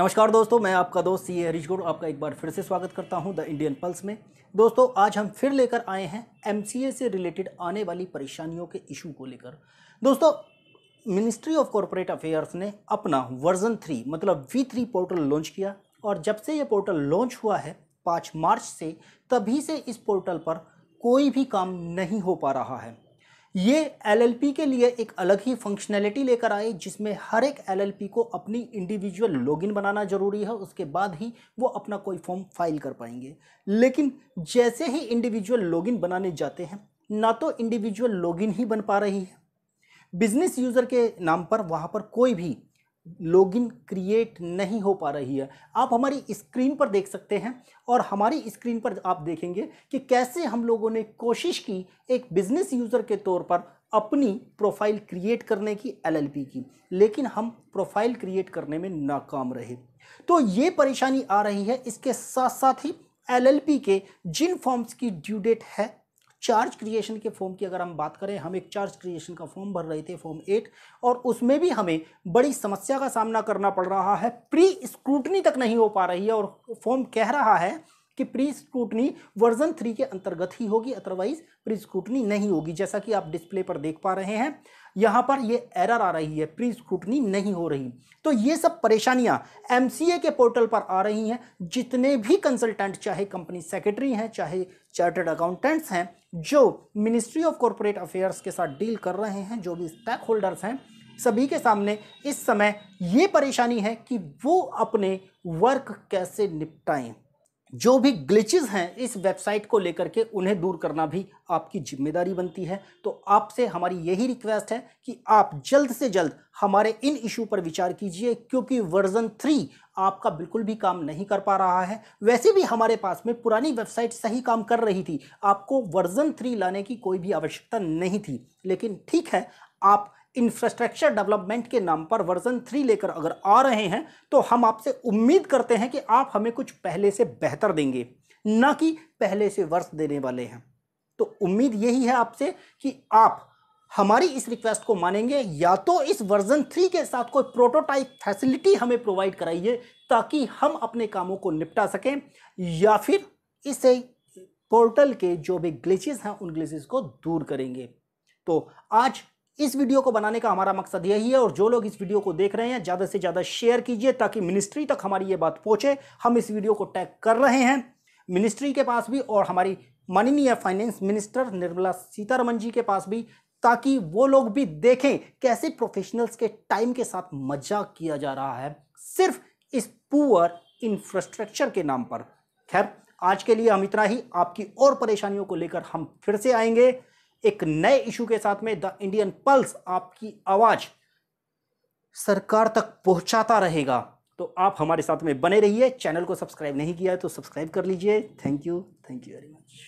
नमस्कार दोस्तों मैं आपका दोस्त सी हरीश गौड़ आपका एक बार फिर से स्वागत करता हूं द इंडियन पल्स में दोस्तों आज हम फिर लेकर आए हैं ए से रिलेटेड आने वाली परेशानियों के इशू को लेकर दोस्तों मिनिस्ट्री ऑफ कॉरपोरेट अफेयर्स ने अपना वर्जन थ्री मतलब वी थ्री पोर्टल लॉन्च किया और जब से ये पोर्टल लॉन्च हुआ है पाँच मार्च से तभी से इस पोर्टल पर कोई भी काम नहीं हो पा रहा है ये एलएलपी के लिए एक अलग ही फंक्शनैलिटी लेकर आए जिसमें हर एक एलएलपी को अपनी इंडिविजुअल लॉगिन बनाना ज़रूरी है उसके बाद ही वो अपना कोई फॉर्म फाइल कर पाएंगे लेकिन जैसे ही इंडिविजुअल लॉगिन बनाने जाते हैं ना तो इंडिविजुअल लॉगिन ही बन पा रही है बिजनेस यूज़र के नाम पर वहाँ पर कोई भी लॉगिन क्रिएट नहीं हो पा रही है आप हमारी स्क्रीन पर देख सकते हैं और हमारी स्क्रीन पर आप देखेंगे कि कैसे हम लोगों ने कोशिश की एक बिजनेस यूज़र के तौर पर अपनी प्रोफाइल क्रिएट करने की एलएलपी की लेकिन हम प्रोफाइल क्रिएट करने में नाकाम रहे तो ये परेशानी आ रही है इसके साथ साथ ही एलएलपी के जिन फॉर्म्स की ड्यू डेट है चार्ज क्रिएशन के फॉर्म की अगर हम बात करें हम एक चार्ज क्रिएशन का फॉर्म भर रहे थे फॉर्म एट और उसमें भी हमें बड़ी समस्या का सामना करना पड़ रहा है प्री स्क्रूटनी तक नहीं हो पा रही है और फॉर्म कह रहा है कि प्री स्क्रूटनी वर्जन थ्री के अंतर्गत ही होगी अदरवाइज प्री स्क्रूटनी नहीं होगी जैसा कि आप डिस्प्ले पर देख पा रहे हैं यहाँ पर ये एरर आ रही है प्री स्क्रूटनी नहीं हो रही तो ये सब परेशानियाँ एम के पोर्टल पर आ रही हैं जितने भी कंसल्टेंट चाहे कंपनी सेक्रेटरी हैं चाहे चार्टर्ड अकाउंटेंट्स हैं जो मिनिस्ट्री ऑफ कॉरपोरेट अफेयर्स के साथ डील कर रहे हैं जो भी स्टैक होल्डर्स हैं सभी के सामने इस समय ये परेशानी है कि वो अपने वर्क कैसे निपटाएं जो भी ग्लिचेज़ हैं इस वेबसाइट को लेकर के उन्हें दूर करना भी आपकी जिम्मेदारी बनती है तो आपसे हमारी यही रिक्वेस्ट है कि आप जल्द से जल्द हमारे इन इशू पर विचार कीजिए क्योंकि वर्जन थ्री आपका बिल्कुल भी काम नहीं कर पा रहा है वैसे भी हमारे पास में पुरानी वेबसाइट सही काम कर रही थी आपको वर्जन थ्री लाने की कोई भी आवश्यकता नहीं थी लेकिन ठीक है आप इंफ्रास्ट्रक्चर डेवलपमेंट के नाम पर वर्जन थ्री लेकर अगर आ रहे हैं तो हम आपसे उम्मीद करते हैं कि आप हमें कुछ पहले से बेहतर देंगे ना कि पहले से वर्ष देने वाले हैं तो उम्मीद यही है आपसे कि आप हमारी इस रिक्वेस्ट को मानेंगे या तो इस वर्जन थ्री के साथ कोई प्रोटोटाइप फैसिलिटी हमें प्रोवाइड कराइए ताकि हम अपने कामों को निपटा सकें या फिर इसे पोर्टल के जो भी ग्लिचेस हैं उन ग्लिचेस को दूर करेंगे तो आज इस वीडियो को बनाने का हमारा मकसद यही है और जो लोग इस वीडियो को देख रहे हैं ज़्यादा से ज़्यादा शेयर कीजिए ताकि मिनिस्ट्री तक हमारी ये बात पहुंचे हम इस वीडियो को टैग कर रहे हैं मिनिस्ट्री के पास भी और हमारी माननीय फाइनेंस मिनिस्टर निर्मला सीतारमन जी के पास भी ताकि वो लोग भी देखें कैसे प्रोफेशनल्स के टाइम के साथ मजाक किया जा रहा है सिर्फ इस पुअर इंफ्रास्ट्रक्चर के नाम पर खैर आज के लिए हम इतना ही आपकी और परेशानियों को लेकर हम फिर से आएंगे एक नए इशू के साथ में द इंडियन पल्स आपकी आवाज सरकार तक पहुंचाता रहेगा तो आप हमारे साथ में बने रहिए चैनल को सब्सक्राइब नहीं किया है तो सब्सक्राइब कर लीजिए thank you thank you very much